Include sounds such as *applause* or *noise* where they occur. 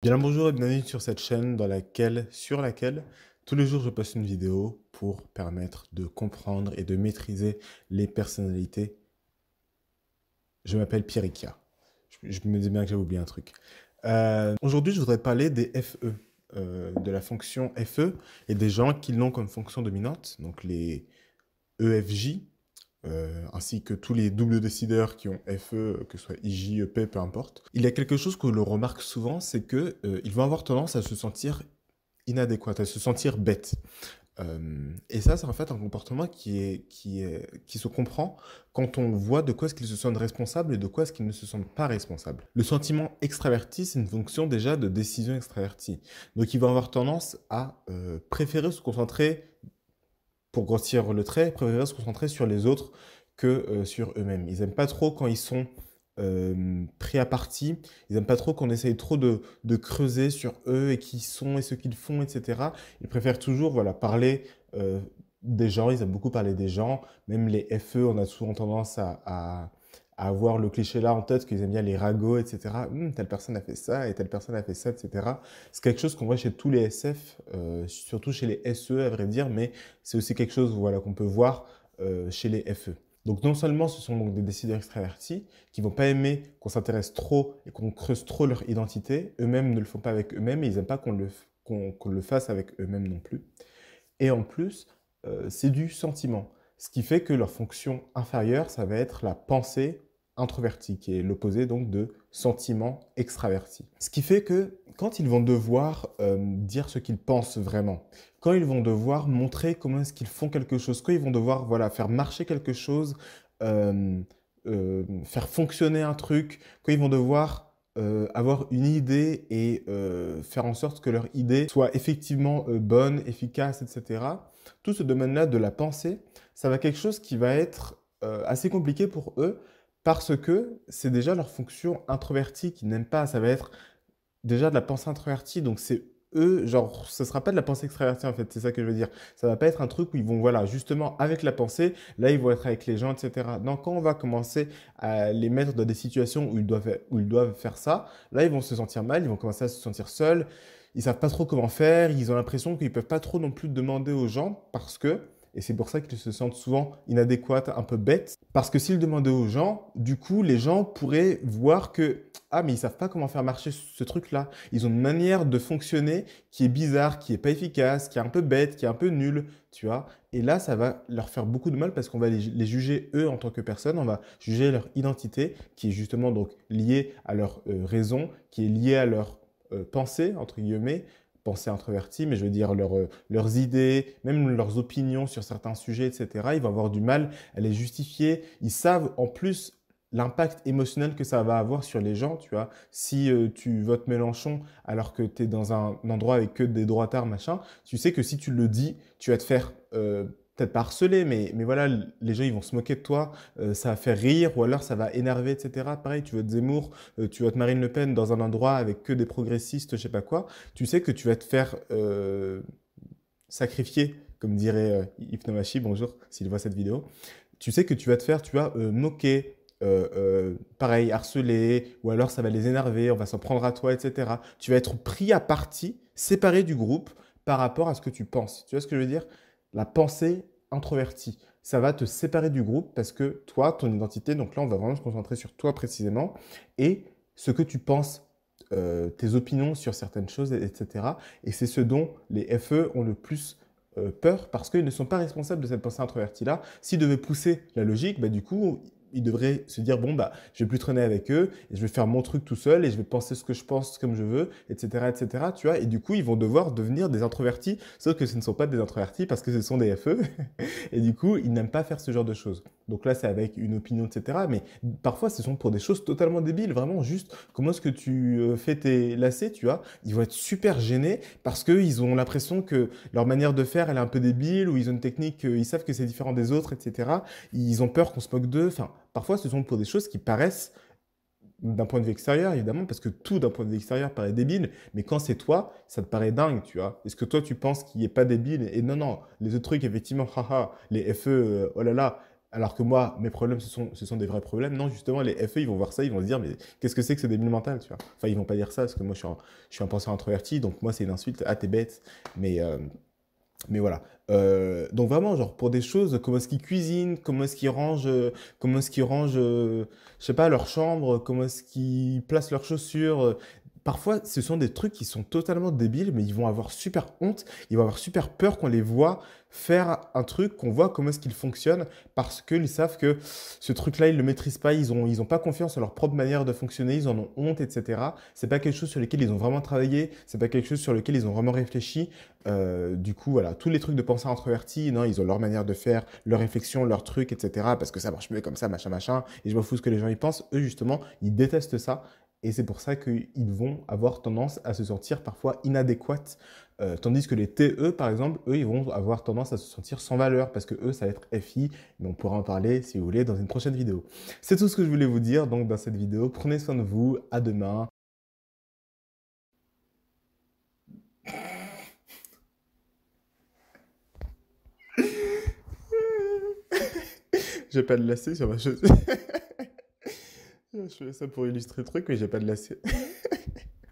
Bien bonjour et bienvenue sur cette chaîne dans laquelle, sur laquelle tous les jours je passe une vidéo pour permettre de comprendre et de maîtriser les personnalités. Je m'appelle Pierre Je, me dis bien que j'avais oublié un truc. Euh, aujourd'hui je voudrais parler des FE, euh, de la fonction FE et des gens qui l'ont comme fonction dominante, donc les EFJ, euh, ainsi que tous les doubles décideurs qui ont FE, que ce soit IJ, EP, peu importe, il y a quelque chose que l'on remarque souvent, c'est qu'ils euh, vont avoir tendance à se sentir inadéquats, à se sentir bêtes. Euh, et ça, c'est en fait un comportement qui, est, qui, est, qui se comprend quand on voit de quoi est-ce qu'ils se sentent responsables et de quoi est-ce qu'ils ne se sentent pas responsables. Le sentiment extraverti, c'est une fonction déjà de décision extravertie. Donc, ils vont avoir tendance à préférer se concentrer pour grossir le trait, préfèrent se concentrer sur les autres que euh, sur eux-mêmes. Ils n'aiment pas trop quand ils sont euh, pris à partie, ils n'aiment pas trop qu'on essaye trop de, creuser sur eux et qui sont et ce qu'ils font, etc. Ils préfèrent toujours voilà, parler euh, des gens, ils aiment beaucoup parler des gens, même les FE, on a souvent tendance à à avoir le cliché là en tête, qu'ils aiment bien les ragots, etc. Hum, telle personne a fait ça et telle personne a fait ça, etc. C'est quelque chose qu'on voit chez tous les SF, euh, surtout chez les SE à vrai dire, mais c'est aussi quelque chose voilà, qu'on peut voir euh, chez les FE. Donc non seulement ce sont donc des décideurs extravertis qui vont pas aimer qu'on s'intéresse trop et qu'on creuse trop leur identité, eux-mêmes ne le font pas avec eux-mêmes et ils n'aiment pas qu'on le, le fasse avec eux-mêmes non plus. Et en plus, euh, c'est du sentiment, ce qui fait que leur fonction inférieure, ça va être la pensée introverti, qui est l'opposé donc de sentiment extraverti. Ce qui fait que quand ils vont devoir euh, dire ce qu'ils pensent vraiment, quand ils vont devoir montrer comment est-ce qu'ils font quelque chose, quand ils vont devoir voilà faire marcher quelque chose, euh, euh, faire fonctionner un truc, quand ils vont devoir avoir une idée et faire en sorte que leur idée soit effectivement bonne, efficace, etc. Tout ce domaine-là de la pensée, ça va quelque chose qui va être assez compliqué pour eux parce que c'est déjà leur fonction introvertie qu'ils n'aiment pas. Ça va être déjà de la pensée introvertie, donc c'est eux, genre, ce ne sera pas de la pensée extravertie en fait, c'est ça que je veux dire. Ça ne va pas être un truc où ils vont, voilà, justement avec la pensée, là ils vont être avec les gens, etc. Donc quand on va commencer à les mettre dans des situations où ils doivent, où ils doivent faire ça, là ils vont se sentir mal, ils vont commencer à se sentir seuls, ils ne savent pas trop comment faire, ils ont l'impression qu'ils ne peuvent pas trop non plus demander aux gens parce que et c'est pour ça qu'ils se sentent souvent inadéquates, un peu bêtes. Parce que s'ils demandaient aux gens, du coup, les gens pourraient voir que, ah, mais ils savent pas comment faire marcher ce truc-là. Ils ont une manière de fonctionner qui est bizarre, qui est pas efficace, qui est un peu bête, qui est un peu nulle, tu vois. Et là, ça va leur faire beaucoup de mal parce qu'on va les, juger eux en tant que personnes, on va juger leur identité qui est justement donc liée à leur euh, raison, qui est liée à leur euh, pensée, entre guillemets, pensée mais je veux dire leur, euh, leurs idées, même leurs opinions sur certains sujets, etc. Ils vont avoir du mal à les justifier. Ils savent en plus l'impact émotionnel que ça va avoir sur les gens, tu vois. Si euh, tu votes Mélenchon alors que tu es dans un, endroit avec que des droitards, machin, tu sais que si tu le dis, tu vas te faire euh, peut-être pas harceler, mais, voilà, les gens, ils vont se moquer de toi, euh, ça va faire rire, ou alors ça va énerver, etc. Pareil, tu veux être Zemmour, euh, tu veux être Marine Le Pen dans un endroit avec que des progressistes, je sais pas quoi, tu sais que tu vas te faire euh, sacrifier, comme dirait Hypnomachi, bonjour, s'il voit cette vidéo, tu sais que tu vas te faire, tu vas moquer, pareil, harceler, ou alors ça va les énerver, on va s'en prendre à toi, etc. Tu vas être pris à partie, séparé du groupe par rapport à ce que tu penses. Tu vois ce que je veux dire la pensée introvertie. Ça va te séparer du groupe parce que toi, ton identité, donc là, on va vraiment se concentrer sur toi précisément et ce que tu penses, euh, tes opinions sur certaines choses, etc. Et c'est ce dont les FE ont le plus euh, peur parce qu'ils ne sont pas responsables de cette pensée introvertie-là. S'ils devaient pousser la logique, bah, du coup, ils devraient se dire bon bah je vais plus traîner avec eux et je vais faire mon truc tout seul et je vais penser ce que je pense comme je veux etc etc tu vois et du coup ils vont devoir devenir des introvertis sauf que ce ne sont pas des introvertis parce que ce sont des FE *laughs* et du coup ils n'aiment pas faire ce genre de choses donc là, c'est avec une opinion, etc. Mais parfois, ce sont pour des choses totalement débiles. Vraiment, juste comment est-ce que tu euh, fais tes lacets, tu vois. Ils vont être super gênés parce qu'ils ont l'impression que leur manière de faire, elle est un peu débile ou ils ont une technique, euh, ils savent que c'est différent des autres, etc. Ils ont peur qu'on se moque d'eux. Enfin, parfois, ce sont pour des choses qui paraissent d'un point de vue extérieur, évidemment, parce que tout d'un point de vue extérieur paraît débile, mais quand c'est toi, ça te paraît dingue, tu vois. Est-ce que toi, tu penses qu'il n'est pas débile Et non, non, les autres trucs, effectivement, *laughs* les FE, euh, oh là là, alors que moi, mes problèmes, ce sont, ce sont des vrais problèmes. Non, justement, les FE, ils vont voir ça, ils vont se dire, mais qu'est-ce que c'est que ce débile mental, tu Enfin, ils vont pas dire ça, parce que moi, je suis un, je suis un penseur introverti, donc moi, c'est une insulte, ah, t'es bête. Mais, euh, mais voilà. Euh, donc vraiment, genre, pour des choses, comment est-ce qu'ils cuisinent, comment est-ce qu'ils rangent, comment est-ce qu'ils rangent, euh, je sais pas, leur chambre, comment est-ce qu'ils placent leurs chaussures, Parfois, ce sont des trucs qui sont totalement débiles, mais ils vont avoir super honte, ils vont avoir super peur qu'on les voit faire un truc, qu'on voit comment est-ce qu'il fonctionne, parce qu'ils savent que ce truc-là, ils ne le maîtrisent pas, ils n'ont ils ont pas confiance en leur propre manière de fonctionner, ils en ont honte, etc. C'est pas quelque chose sur lequel ils ont vraiment travaillé, ce n'est pas quelque chose sur lequel ils ont vraiment réfléchi. Euh, du coup, voilà, tous les trucs de pensée introvertie, non, ils ont leur manière de faire, leur réflexion, leur truc, etc. Parce que ça marche mieux comme ça, machin, machin, et je m'en fous ce que les gens y pensent. Eux, justement, ils détestent ça, et c'est pour ça qu'ils vont avoir tendance à se sentir parfois inadéquates. Euh, tandis que les TE, par exemple, eux, ils vont avoir tendance à se sentir sans valeur parce que eux, ça va être FI. Mais on pourra en parler, si vous voulez, dans une prochaine vidéo. C'est tout ce que je voulais vous dire donc dans cette vidéo. Prenez soin de vous. À demain. *laughs* Je vais pas de lacet sur ma chaussure. *laughs* je fais ça pour illustrer le truc, mais j'ai pas de lacets. Mhm.